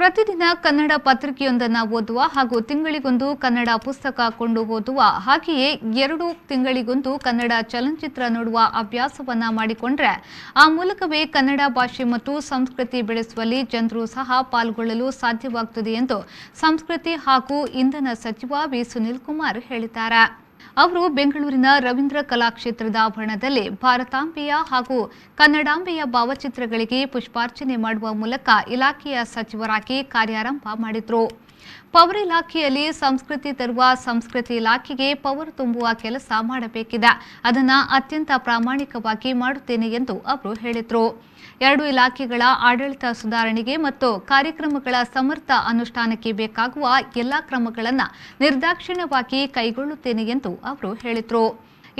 ಪ್ರತಿದಿನ ಕನ್ನಡ ಪತ್ರಿಕೆಯೊಂದನ್ನು ಓದುವ ಹಾಗೂ ತಿಂಗಳಿಗೊಂದು ಕನ್ನಡ ಪುಸ್ತಕ ಕೊಂಡು ಓದುವ ಹಾಗೆಯೇ ಎರಡು ತಿಂಗಳಿಗೊಂದು ಕನ್ನಡ ಚಲನಚಿತ್ರ ನೋಡುವ ಅಭ್ಯಾಸವನ್ನ ಮಾಡಿಕೊಂಡ್ರೆ ಆ ಮೂಲಕವೇ ಕನ್ನಡ ಭಾಷೆ ಮತ್ತು ಸಂಸ್ಕೃತಿ ಬೆಳೆಸುವಲ್ಲಿ ಜನರು ಸಹ ಪಾಲ್ಗೊಳ್ಳಲು ಸಾಧ್ಯವಾಗುತ್ತದೆ ಎಂದು ಸಂಸ್ಕೃತಿ ಹಾಗೂ ಇಂಧನ ಸಚಿವ ವಿ ಸುನೀಲ್ ಕುಮಾರ್ ಹೇಳಿದ್ದಾರೆ ಅವರು ಬೆಂಗಳೂರಿನ ರವೀಂದ್ರ ಕಲಾಕ್ಷೇತ್ರದ ಆವರಣದಲ್ಲಿ ಭಾರತಾಂಬೆಯ ಹಾಗೂ ಕನ್ನಡಾಂಬೆಯ ಭಾವಚಿತ್ರಗಳಿಗೆ ಪುಷ್ಪಾರ್ಚನೆ ಮಾಡುವ ಮೂಲಕ ಇಲಾಖೆಯ ಸಚಿವರಾಗಿ ಕಾರ್ಯಾರಂಭ ಮಾಡಿದರು ಪವರ್ ಇಲಾಖೆಯಲ್ಲಿ ಸಂಸ್ಕೃತಿ ತರುವ ಸಂಸ್ಕೃತಿ ಇಲಾಖೆಗೆ ಪವರ್ ತುಂಬುವ ಕೆಲಸ ಮಾಡಬೇಕಿದೆ ಅದನ್ನು ಅತ್ಯಂತ ಪ್ರಾಮಾಣಿಕವಾಗಿ ಮಾಡುತ್ತೇನೆ ಎಂದು ಅವರು ಹೇಳಿದರು ಎರಡು ಇಲಾಖೆಗಳ ಆಡಳಿತ ಸುಧಾರಣೆಗೆ ಮತ್ತು ಕಾರ್ಯಕ್ರಮಗಳ ಸಮರ್ಥ ಅನುಷ್ಠಾನಕ್ಕೆ ಬೇಕಾಗುವ ಎಲ್ಲಾ ಕ್ರಮಗಳನ್ನು ನಿರ್ದಾಕ್ಷಿಣ್ಯವಾಗಿ ಕೈಗೊಳ್ಳುತ್ತೇನೆ ಎಂದು ಅವರು ಹೇಳಿದರು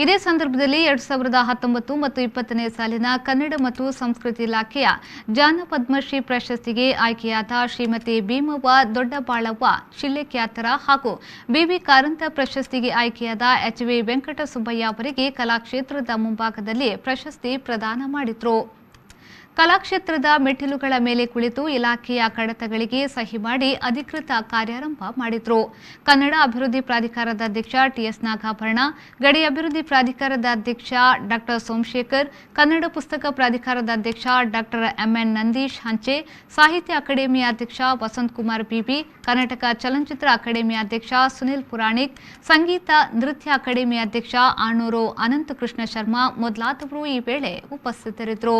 ಇದೇ ಸಂದರ್ಭದಲ್ಲಿ ಎರಡ್ ಸಾವಿರದ ಹತ್ತೊಂಬತ್ತು ಮತ್ತು ಇಪ್ಪತ್ತನೇ ಸಾಲಿನ ಕನ್ನಡ ಮತ್ತು ಸಂಸ್ಕೃತಿ ಇಲಾಖೆಯ ಜಾನ ಪದ್ಮಶ್ರೀ ಪ್ರಶಸ್ತಿಗೆ ಆಯ್ಕೆಯಾದ ಶ್ರೀಮತಿ ಭೀಮವ್ವ ದೊಡ್ಡಬಾಳವ್ವ ಶಿಲ್ಲೆಖ್ಯಾತರ ಹಾಗೂ ಬಿವಿ ಕಾರಂತ ಪ್ರಶಸ್ತಿಗೆ ಆಯ್ಕೆಯಾದ ಎಚ್ ವಿ ವೆಂಕಟಸುಬ್ಬಯ್ಯ ಅವರಿಗೆ ಕಲಾಕ್ಷೇತ್ರದ ಮುಂಭಾಗದಲ್ಲಿ ಪ್ರಶಸ್ತಿ ಪ್ರದಾನ ಮಾಡಿದರು ಕಲಾಕ್ಷೇತ್ರದ ಮೆಟ್ಟಿಲುಗಳ ಮೇಲೆ ಕುಳಿತು ಇಲಾಖೆಯ ಕಡತಗಳಿಗೆ ಸಹಿ ಮಾಡಿ ಅಧಿಕೃತ ಕಾರ್ಯಾರಂಭ ಮಾಡಿದ್ರು ಕನ್ನಡ ಅಭಿವೃದ್ಧಿ ಪ್ರಾಧಿಕಾರದ ಅಧ್ಯಕ್ಷ ಟಿಎಸ್ ನಾಗಾಭರಣ ಗಡಿ ಅಭಿವೃದ್ಧಿ ಪ್ರಾಧಿಕಾರದ ಅಧ್ಯಕ್ಷ ಡಾಕ್ಟರ್ ಸೋಮಶೇಖರ್ ಕನ್ನಡ ಪುಸ್ತಕ ಪ್ರಾಧಿಕಾರದ ಅಧ್ಯಕ್ಷ ಡಾಕ್ಟರ್ ಎಂಎನ್ ನಂದೀಶ್ ಹಂಚೆ ಸಾಹಿತ್ಯ ಅಕಾಡೆಮಿಯ ಅಧ್ಯಕ್ಷ ವಸಂತಕುಮಾರ್ ಬಿಬಿ ಕರ್ನಾಟಕ ಚಲನಚಿತ್ರ ಅಕಾಡೆಮಿ ಅಧ್ಯಕ್ಷ ಸುನಿಲ್ ಪುರಾಣಿಕ್ ಸಂಗೀತ ನೃತ್ಯ ಅಕಾಡೆಮಿ ಅಧ್ಯಕ್ಷ ಆಣೂರು ಅನಂತಕೃಷ್ಣ ಶರ್ಮಾ ಮೊದಲಾದವರು ಈ ವೇಳೆ ಉಪಸ್ಥಿತರಿದ್ದರು